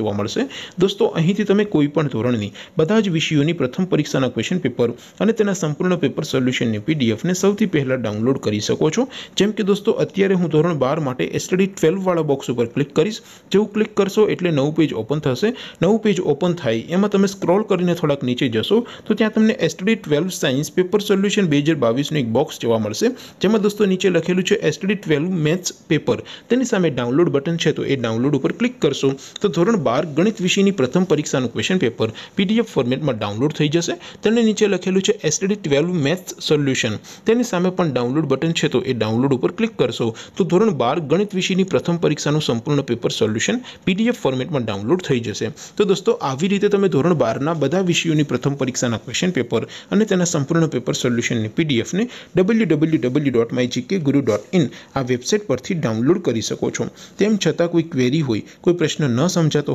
જો વા મળશે દોસ્તો અહીંથી તમને કોઈપણ ધોરણની બધા જ વિષયોની પ્રથમ પરીક્ષાના ક્વેશ્ચન પેપર અને તેના સંપૂર્ણ પેપર સોલ્યુશનની પીડીએફ ને સૌથી પહેલા ડાઉનલોડ કરી શકો છો જેમ કે દોસ્તો અત્યારે હું ધોરણ 12 માટે STD 12 વાળો બોક્સ ઉપર ક્લિક કરીશ જે હું ક્લિક કરશો એટલે નવો પેજ ઓપન થશે નવો પેજ ઓપન થઈ એમાં તમે સ્ક્રોલ કરીને થોડક નીચે જશો તો ત્યાં તમને STD 12 સાયન્સ પેપર સોલ્યુશન 2022 નો એક બોક્સ જોવા મળશે જેમાં દોસ્તો નીચે લખેલું છે STD 12 मैथ्स પેપર તેની સામે ડાઉનલોડ બટન છે તો એ ડાઉનલોડ ઉપર ક્લિક કરશો તો ધોરણ બાર ગણિત વિષયની પ્રથમ પરીક્ષાનું ક્વેશ્ચન પેપર પીડીએફ ફોર્મેટમાં ડાઉનલોડ થઈ જશે તેની નીચે લખેલું છે SSD12 मैथ्स સોલ્યુશન તેની સામે પણ ડાઉનલોડ બટન છે તો એ ડાઉનલોડ ઉપર ક્લિક કરશો તો ધોરણ 12 ગણિત વિષયની પ્રથમ પરીક્ષાનું સંપૂર્ણ પેપર સોલ્યુશન પીડીએફ ફોર્મેટમાં ડાઉનલોડ થઈ જશે તો દોસ્તો આવી રીતે તમે ધોરણ 12 ના બધા વિષયોની પ્રથમ પરીક્ષાના ક્વેશ્ચન પેપર અને તેના સંપૂર્ણ પેપર સોલ્યુશનની પીડીએફ ને www.mygkguru.in આ વેબસાઈટ પરથી ડાઉનલોડ કરી શકો છો તેમ છતાં કોઈ ક્વેરી હોય કોઈ પ્રશ્ન ન સમજાતું